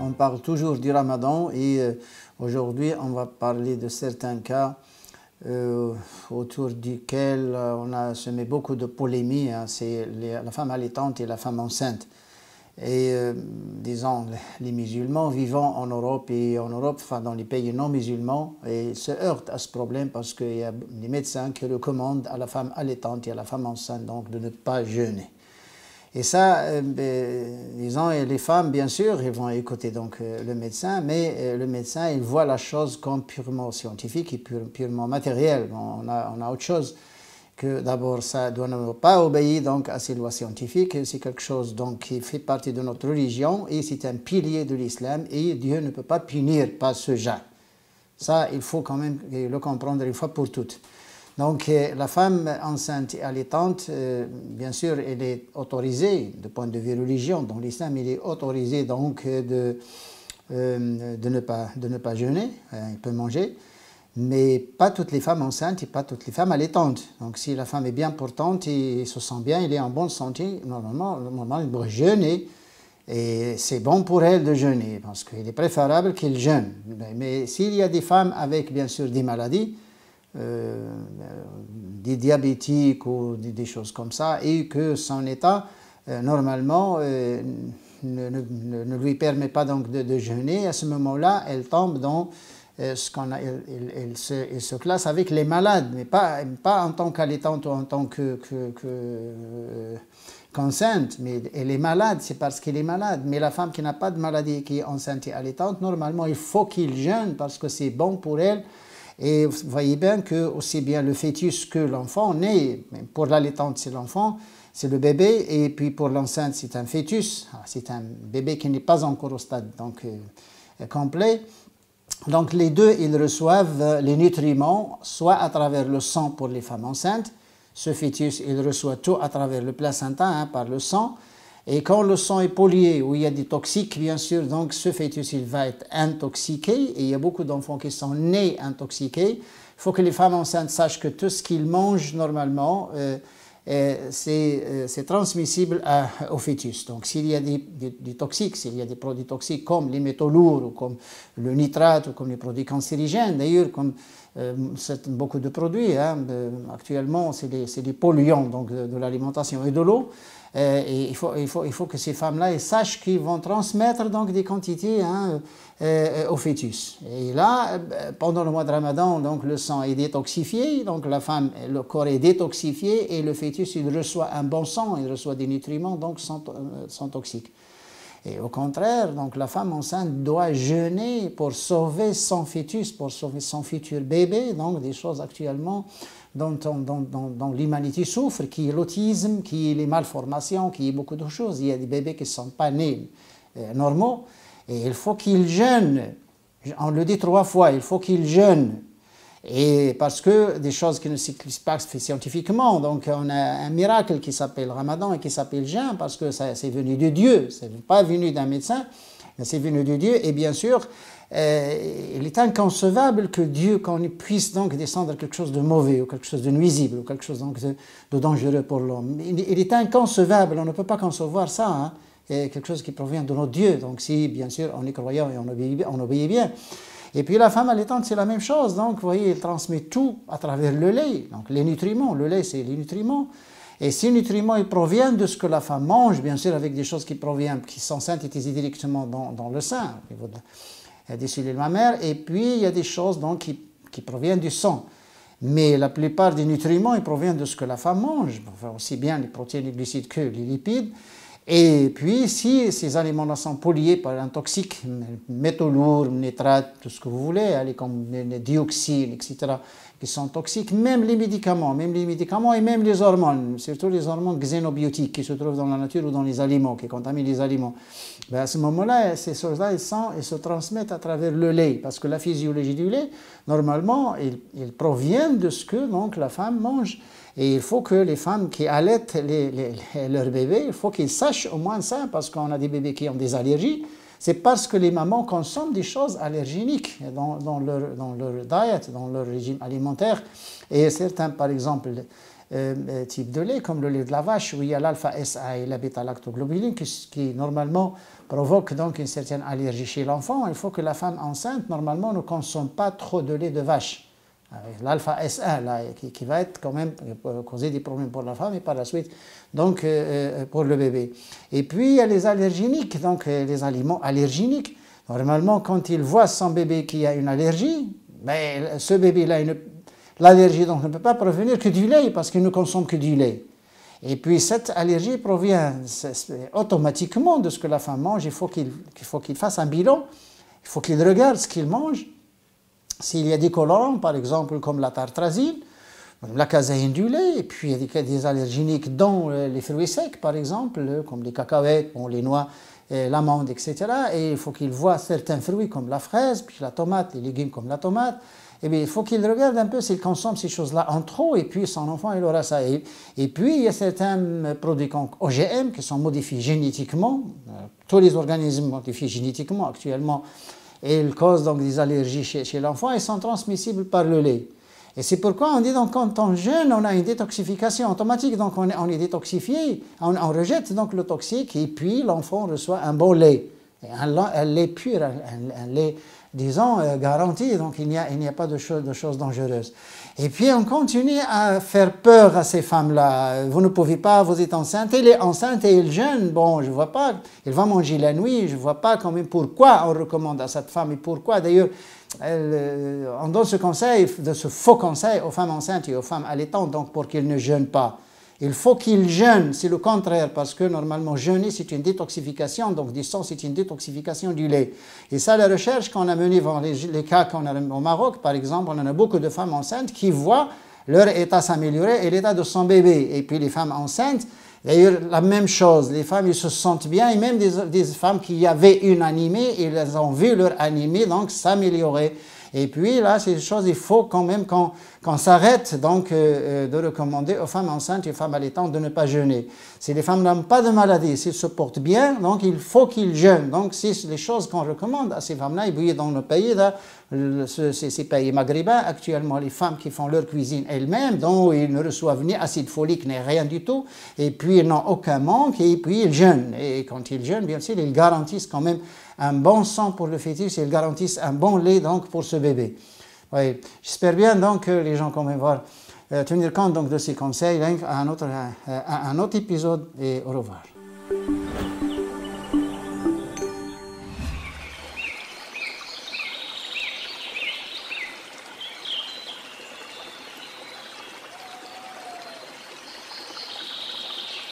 on parle toujours du ramadan et euh, aujourd'hui on va parler de certains cas euh, autour duquel euh, on a semé beaucoup de polémies. Hein. C'est la femme allaitante et la femme enceinte. Et disons, les musulmans vivant en Europe et en Europe, enfin dans les pays non musulmans, et se heurtent à ce problème parce qu'il y a des médecins qui recommandent à la femme allaitante et à la femme enceinte donc de ne pas jeûner. Et ça, les euh, ben, hommes et les femmes, bien sûr, ils vont écouter donc euh, le médecin, mais euh, le médecin, il voit la chose comme purement scientifique et purement matérielle. on, a, autre chose que d'abord, ça doit pas obéir donc à ces lois scientifiques. C'est quelque chose donc qui fait partie de notre religion et c'est un pilier de l'islam et Dieu ne peut pas punir par ce genre. Ça, il faut quand même le comprendre une fois pour toutes. Donc euh, la femme enceinte et allaitante, euh, bien sûr, elle est autorisée du point de vue religion. Dans l'islam, elle est autorisée donc euh, de, de, ne, pas, de ne pas jeûner, hein, elle peut manger, mais pas toutes les femmes enceintes et pas toutes les femmes allaitantes. Donc si la femme est bien portante et se sent bien, elle est en bonne santé, normalement, normalement elle doit jeûner. Et c'est bon pour elle de jeûner, parce qu'il est préférable qu'elle jeûne. Mais s'il y a des femmes avec, bien sûr, des maladies, euh, des diabétiques ou des, choses comme ça, et que son état, euh, normalement, euh, ne, lui permet pas donc de, jeûner, à ce moment-là, elle tombe dans ce qu'on a, elle, se, classe avec les malades, mais pas, pas en tant qu'allaitante ou en tant que, que, que enceinte, mais elle est malade, c'est parce qu'elle est malade. Mais la femme qui n'a pas de maladie, qui est enceinte et allaitante, normalement, il faut qu'il jeûne parce que c'est bon pour elle et vous voyez bien que aussi bien le fœtus que l'enfant naît, pour l'allaitante c'est l'enfant, c'est le bébé, et puis pour l'enceinte c'est un fœtus, ah, c'est un bébé qui n'est pas encore au stade donc, euh, complet. Donc les deux, ils reçoivent les nutriments, soit à travers le sang pour les femmes enceintes, ce fœtus, il reçoit tout à travers le placenta, hein, par le sang, et quand le sang est pollué, où il y a des toxiques, bien sûr, donc ce fœtus, il va être intoxiqué. Et il y a beaucoup d'enfants qui sont nés intoxiqués. Il faut que les femmes enceintes sachent que tout ce qu'ils mangent normalement, euh, euh, euh, c'est transmissible au fœtus. Donc s'il y a des, toxiques, s'il y a des produits toxiques comme les métaux lourds, ou comme le nitrate, ou comme les produits cancérigènes, d'ailleurs, comme beaucoup de produits, hein, actuellement, c'est des polluants donc, de l'alimentation et de l'eau. Euh, il faut, il, faut, il faut que ces femmes-là sachent qu'ils vont transmettre donc des quantités hein, euh, euh, au fœtus. Et là, pendant le mois de Ramadan, donc le sang est détoxifié, donc la femme, le corps est détoxifié et le fœtus il reçoit un bon sang, il reçoit des nutriments donc sans, sans toxiques. Et au contraire, donc la femme enceinte doit jeûner pour sauver son fœtus, pour sauver son futur bébé, donc des choses actuellement dont, l'humanité souffre, qui est l'autisme, qui est les malformations, qui est beaucoup de choses. Il y a des bébés qui ne sont pas nés euh, normaux. Et il faut qu'ils jeûnent. On le dit trois fois, il faut qu'ils jeûnent. Et parce que des choses qui ne s'expliquent pas scientifiquement, donc on a un miracle qui s'appelle Ramadan et qui s'appelle jeûne, parce que c'est venu de Dieu, n'est pas venu d'un médecin, c'est venu de Dieu. Et bien sûr, euh, il est inconcevable que Dieu, qu'on puisse donc descendre quelque chose de mauvais ou quelque chose de nuisible ou quelque chose donc de, dangereux pour l'homme. Il, est inconcevable, on ne peut pas concevoir ça, hein. quelque chose qui provient de nos dieux. Donc si, bien sûr, on est croyant et on obéit, bien. Et puis la femme allaitante, c'est la même chose. Donc, vous voyez, elle transmet tout à travers le lait. Donc, les nutriments. Le lait, c'est les nutriments. Et ces nutriments, ils proviennent de ce que la femme mange, bien sûr, avec des choses qui proviennent, qui sont synthétisées directement dans, dans le sein, au niveau de des de mère Et puis, il y a des choses qui, proviennent du sang. Mais la plupart des nutriments, ils proviennent de ce que la femme mange, aussi bien les protéines, les glucides que les lipides. Et puis, si ces aliments-là sont pollués par un toxique, métaux lourds, nitrates, tout ce que vous voulez, allez, comme les dioxines, etc., qui sont toxiques, même les médicaments, même les médicaments et même les hormones, surtout les hormones xénobiotiques qui se trouvent dans la nature ou dans les aliments, qui contaminent les aliments, ben à ce moment-là, ces choses-là, elles, sont, elles se transmettent à travers le lait, parce que la physiologie du lait, Normalement, ils, proviennent de ce que donc, la femme mange. Et il faut que les femmes qui allaitent les, leurs bébés, il faut qu'ils sachent au moins ça, parce qu'on a des bébés qui ont des allergies. C'est parce que les mamans consomment des choses allergéniques dans, leur, dans leur diet, dans leur régime alimentaire. Et certains, par exemple, euh, euh, type de lait, comme le lait de la vache, où il y a l'alpha-SA et la lactoglobuline qui, normalement provoque donc une certaine allergie chez l'enfant. Il faut que la femme enceinte, normalement, ne consomme pas trop de lait de vache. Euh, lalpha s là, qui, qui, va être quand même causer des problèmes pour la femme et par la suite, donc, pour le bébé. Et puis, il y a les allergéniques, donc les aliments allergéniques. Normalement, quand il voit son bébé qui a une allergie, ben, ce bébé-là, il ne l'allergie. Donc ne peut pas provenir que du lait parce qu'il ne consomme que du lait. Et puis cette allergie provient automatiquement de ce que la femme mange. Il faut qu'il fasse un bilan. Il faut qu'il regarde ce qu'il mange. S'il y a des colorants, par exemple, comme la tartrazine, la caséine du lait, et puis il y a des allergéniques dans euh, les fruits secs, par exemple, euh, comme les cacahuètes, bon, les noix, euh, l'amande, etc. Et il faut qu'il voit certains fruits comme la fraise, puis la tomate, les légumes comme la tomate, eh il faut qu'il regarde un peu s'il consomme ces choses-là en trop, et puis son enfant, il aura ça. Et, puis, il y a certains produits OGM qui sont modifiés génétiquement. Euh, tous les organismes modifiés génétiquement actuellement, et ils causent donc des allergies chez, l'enfant et sont transmissibles par le lait. Et c'est pourquoi on dit donc quand on jeûne, on a une détoxification automatique, donc on est, détoxifié, on, rejette donc le toxique et puis l'enfant reçoit un bon lait, un, lait pur, un lait disons, euh, garantie, donc il n'y a, pas de, choses dangereuses. Et puis on continue à faire peur à ces femmes-là. Vous ne pouvez pas, vous êtes enceinte, elle est enceinte et elle jeûne. Bon, je ne vois pas, elle va manger la nuit, je ne vois pas quand même pourquoi on recommande à cette femme et pourquoi. D'ailleurs, euh, on donne ce conseil, de ce faux conseil aux femmes enceintes et aux femmes allaitantes, donc pour qu'elles ne jeûnent pas. Il faut qu'ils jeûnent, c'est le contraire, parce que normalement jeûner c'est une détoxification, donc du sang c'est une détoxification du lait. Et ça, la recherche qu'on a menée dans les, cas qu'on a au Maroc, par exemple, on a beaucoup de femmes enceintes qui voient leur état s'améliorer et l'état de son bébé. Et puis les femmes enceintes, D'ailleurs, la même chose, les femmes, ils se sentent bien, et même des, femmes qui avaient une animée, ils ont vu leur animée donc s'améliorer. Et puis là, ces choses, il faut quand même qu'on qu'on s'arrête donc euh, euh, de recommander aux femmes enceintes et aux femmes allaitantes de ne pas jeûner. Si les femmes n'ont pas de maladie, s'ils se portent bien, donc il faut qu'ils jeûnent. Donc c'est les choses qu'on recommande à ces femmes-là, et dans nos pays, là, ces, pays maghrébins, actuellement les femmes qui font leur cuisine elles-mêmes, donc ils ne reçoivent ni acide folique ni rien du tout, et puis ils n'ont aucun manque, et puis ils jeûnent. Et quand ils jeûnent, bien sûr, ils garantissent quand même un bon sang pour le fœtus, ils garantissent un bon lait donc pour ce bébé. J'espère bien donc que les gens vont euh, tenir compte donc, de ces conseils. Hein, un autre, euh, à un autre épisode et au revoir.